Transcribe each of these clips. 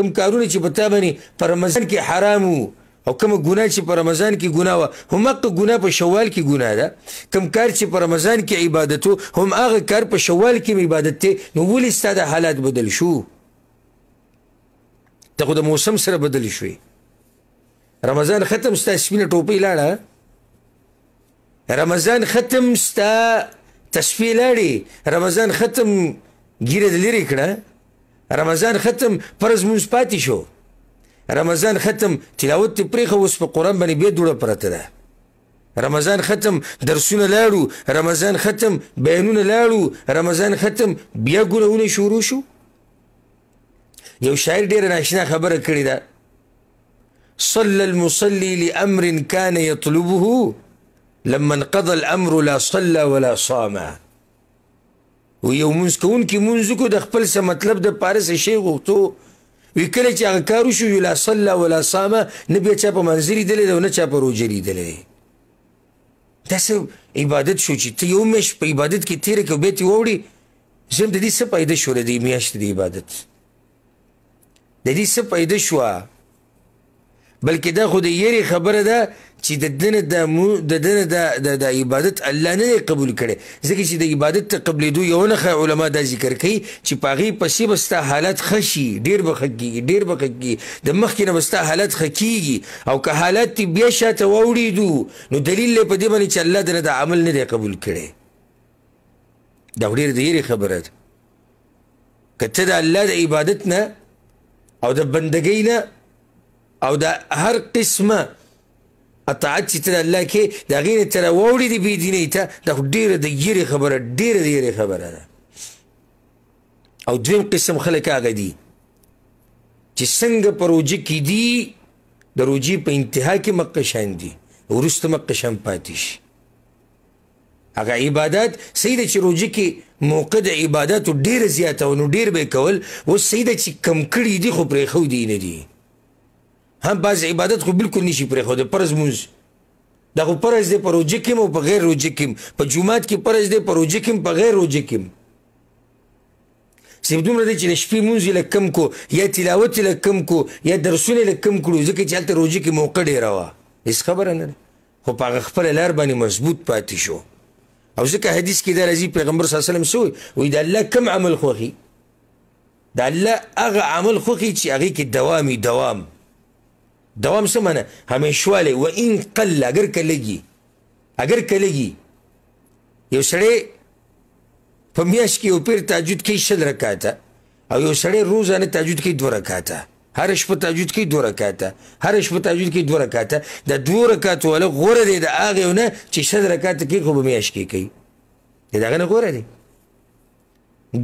کوم کارونه چې په تا باندې په رمضان کې حرام وو او کوم ګناه چې په رمضان کې ګناه و همغه ګناه په شوال کې ګناه ده کوم کار چې په رمضان کې عبادت وو هم هغه کار په شوال کې عبادت دی نو ولې ستا د حالات بدل شو ته خو د موسم سره بدل شوې رمضان ختم ستا سپینه ټوپۍ لاړه رمضان ختم ستا تصفیه لاړې رمضان ختم ګیره د لرې کړه رمضان ختم پرز مونږ پاتې شو رمضان ختم تلاوت ته پرېښه اوس په قرآن باندې بیا دوړه پرته ده رمضان ختم درسونه لاړو رمضان ختم بیانونه لاړو رمضان ختم بیا ګناهونه شروع شو یو شاعر ډیره ناشنا خبره کړې ده صلى المصلي لأمر كان يطلبه لما انقضى الأمر لا صلى ولا صام و یو مونږ کوون کې مونږ کو د خپل څه مطلب د پارس شي غوښتو وی کله چې هغه کارو شو ولا صلى ولا صام نبي چا په منځري دلی دا نه چا په روجري دلی دا څه عبادت شو چې ته یو مش په عبادت کې تیر کې به تی وړي زم د دې څه پیدا شو ردی میاشت د عبادت د دې څه پیدا شو بلکې دا خو د یری خبره ده چې د دنه د مو د دنه د د عبادت الله نه قبول کړي ځکه چې د عبادت ته قبلېدو یو نه علما دا ذکر کوي چې پاغي پسې بستا حالت خشي ډیر بخګي ډیر بخګي د مخکې نه بستا حالت خکېږي او که حالت تی بیا شاته ووړېدو نو دلیل په دې باندې چې الله دنه د عمل نه قبول کړي دا ډیر ډیر خبره ده کته د الله د عبادت نه او د بندګۍ نه او د هر قسمه اطاعت چې ته د الله کې د هغې نه تره واوړې د بې دینۍ ته دا خو ډېره د یېرې خبره ډېره د یېرې خبره ده او دویم قسم خلک هغه دي چې څنګه په روجه کې دي د روجې په انتها کې مقشان دي وروسته مقشان پاتې شي هغه عبادت سیده چې روجه کې موقع د عبادتو ډېره زیاته نو ډېر به یې کول اوس سیده چې کم کړي دي خو پرېښودي نه دي هم بعض عبادت خو بالکل نشي پرې خو د پرز مونږ دا خو پرز دې پر روزه کې مو په غیر روزه کې په جمعات کې پرز دې پر روزه کې په غیر روزه کې سیم دومره دې چې شپې مونږ لکم کو یا تلاوت لکم کو یا درسونه لکم کړو ځکه چې هلته روزه کې موقع ډیر وا هیڅ خبره نه خو په خپل لار باندې مضبوط پاتې شو او ځکه حدیث کې دا راځي پیغمبر صلی الله علیه وسلم سوی وي دا الله کم عمل خوخي دا الله هغه عمل خوخي چې هغه کې دوامي دوام, دوام. دوام څه معنی همیشوالی و ان قل اگر که لږي اگر که لږي یو سړی په میاشت کې یو پیر تاجد کوي شل رکاته او یو سړی روزانه تاجد کوي دوه رکاته هر شپه تاجد کوي دوه رکاته هر شپه تاجد کوي دوه رکاته د دوه رکاتو ولا غوره دی د هغې نه چې شل رکاته کوي خو په میاشت کې کوي د دغه نه غوره دی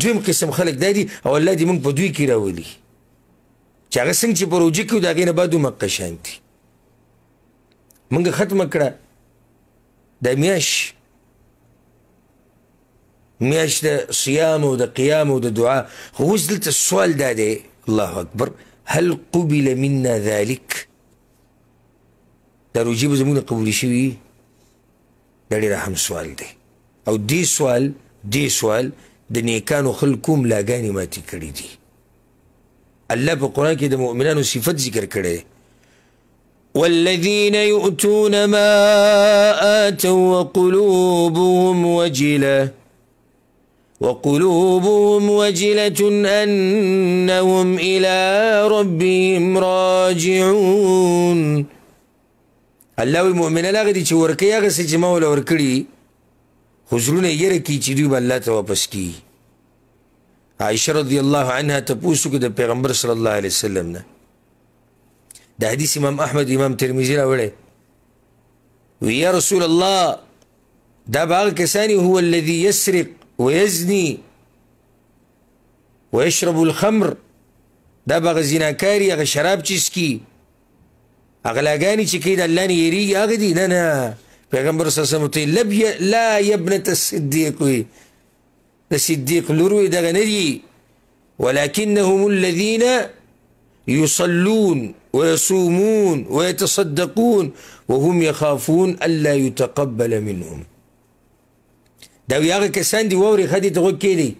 دویم قسم خلک دا دي او الله دې موږ په دوی کې راولي چې هغه څنګه چې پروژه کې دا غینه بعد مکه شانتي موږ ختم کړه د میاش میاش د صيام او د قيام او د دعا خو اوس دلته سوال دا دی الله اکبر هل قبل منا ذلك دا روجي به زموږ قبول شوي دا ډېر اهم سوال دی او دې سوال دې سوال د نیکانو خلکو ملاګانې ماتې کړي دي الله په قران کې د مؤمنانو صفت ذکر والذين يؤتون ما آتوا وقلوبهم وجله وقلوبهم وجلة أنهم إلى ربهم راجعون الله المؤمن لا غدي چې ورکي هغه څه چې ما ول ورکړي حضورونه یې رکی الله ته عائشه رضی الله عنها تاسو کې د پیغمبر صلی الله علیه وسلم نه د حدیث امام احمد امام ترمذی راوړي وی یا رسول الله دا باغ کسانی هو الذي يسرق ويزني ويشرب الخمر دا باغ زناکاری هغه شراب چیز کی هغه لاګانی چې کید الله نه یریږي هغه دی نه نه پیغمبر صلی الله علیه وسلم لا يا ابنه الصدیق د صدیق لروي دغه ندي ولكنهم الذين يصلون ويصومون ويتصدقون وهم يخافون الا يتقبل منهم دا یو کسان دي ووري خدي ته وکړي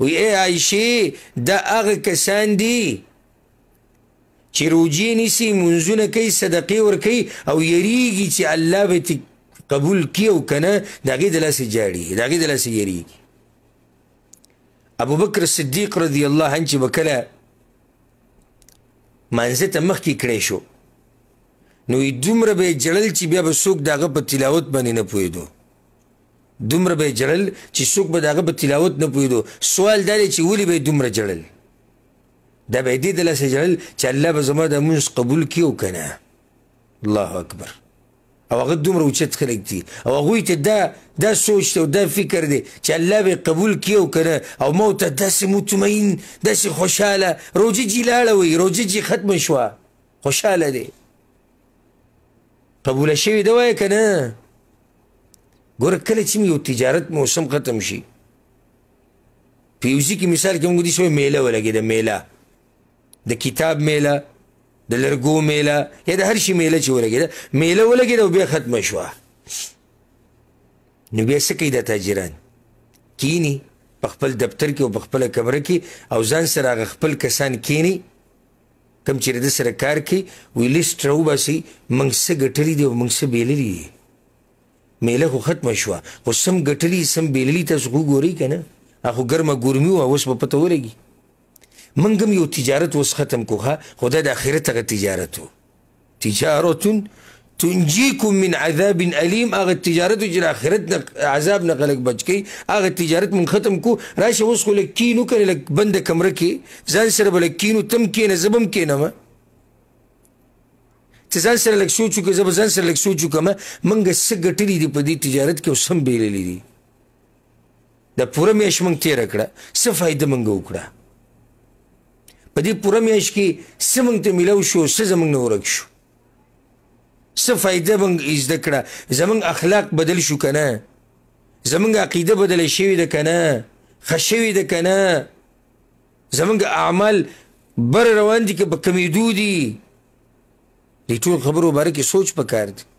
وی اے عائشه دا هغه کسان دي چې روجي نسی منځونه کوي صدقې ور کوي او یریږي چې الله به قبول کیو کنه داګه د لاس جاړي داګه د لاس یریږي ابو بکر صدیق رضی الله عنه چې وکړه مانځه ته مخ کې کړې شو نو یې دومره به جړل چې بیا به څوک داغه په تلاوت باندې نه پوهېدو دومره به جړل چې څوک به داغه په تلاوت نه پوهېدو سوال دا دی چې ولې به دومره جړل دا به دې د لاسه جړل چې الله به زما د مونځ قبول کړي او که الله اکبر او هغه دومره اوچت خلک دي او هغوی ته دا دا سوچ دی او دا فکر دی چې الله به قبول کړي او که او ما ورته داسې مطمئن داسې خوشحاله روجه جي لاړه وي روجه جي ختمه شوه خوشحاله دی قبوله شوې ده وایه که نه ګوره کله چې یو تجارت موسم ختم شي په یوزي کې مثال کې موږ دې شوی میله ولګېده میله د کتاب میله د لرګو میله یا د هر شي میله چې ولګېده میله ولګېده او بیا ختمه شوه نو بیا څه کوي دا تاجران کینی په خپل دفتر کې او په خپله کمره کې او ځان سره هغه خپل کسان کینی کم چې د سره کار کوي وی لیست راوباسي موږ څه ګټلي دي او موږ څه بیللي دي میله خو ختمه شوه خو سم ګټلي سم بیللي تاسو خو ګورئ که نه هغه خو ګرمه ګورمي وه اوس به پته ولګي منګم یو تجارت اوس ختم کوه خدای د آخرت هغه تجارت تجارت تنجيكم من عذاب اليم هغه تجارت چې آخرت نه عذاب نه خلک بچ کی هغه تجارت من ختم کو راشه اوس خلک کینو کړي لک بند کمره کې ځان سره بل کینو تم کینه زبم کینه چې ځان سره لک سوچو کې زب ځان سره لک سوچو کمه منګه سګټلی دی په دې تجارت کې سم بیللی دی د پوره میش مونږ تیر کړه څه فائدہ مونږ وکړه په دې پوره میاشت کې څه موږ ته میلو شو څه زموږ نه ورک شو څه فایده موږ زده کړه زموږ اخلاق بدل شو که نه زموږ عقیده بدله شوې ده که نه ښه شوې ده که نه زموږ اعمال بر روان دي که په کمیدو دي دې ټول خبرو باره کې سوچ پکار دی